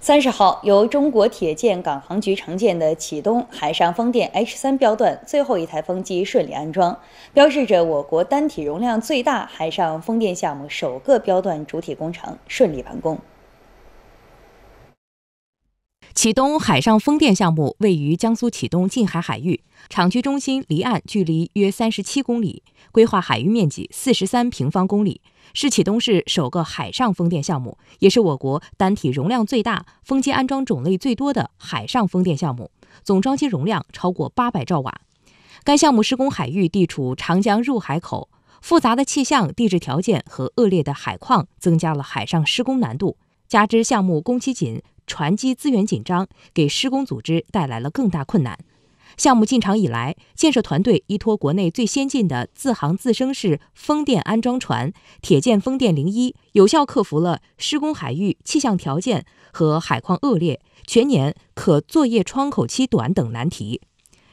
三十号，由中国铁建港航局承建的启东海上风电 H 三标段最后一台风机顺利安装，标志着我国单体容量最大海上风电项目首个标段主体工程顺利完工。启东海上风电项目位于江苏启东近海海域，厂区中心离岸距离约三十七公里，规划海域面积四十三平方公里，是启东市首个海上风电项目，也是我国单体容量最大、风机安装种类最多的海上风电项目，总装机容量超过八百兆瓦。该项目施工海域地处长江入海口，复杂的气象地质条件和恶劣的海况增加了海上施工难度，加之项目工期紧。船机资源紧张，给施工组织带来了更大困难。项目进场以来，建设团队依托国内最先进的自航自升式风电安装船“铁建风电零一”，有效克服了施工海域气象条件和海况恶劣、全年可作业窗口期短等难题。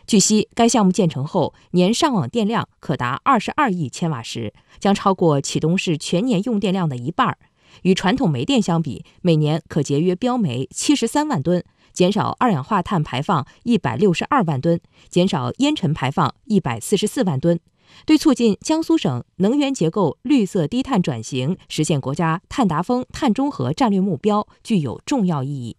据悉，该项目建成后，年上网电量可达二十二亿千瓦时，将超过启东市全年用电量的一半。与传统煤电相比，每年可节约标煤七十三万吨，减少二氧化碳排放一百六十二万吨，减少烟尘排放一百四十四万吨，对促进江苏省能源结构绿色低碳转型，实现国家碳达峰、碳中和战略目标，具有重要意义。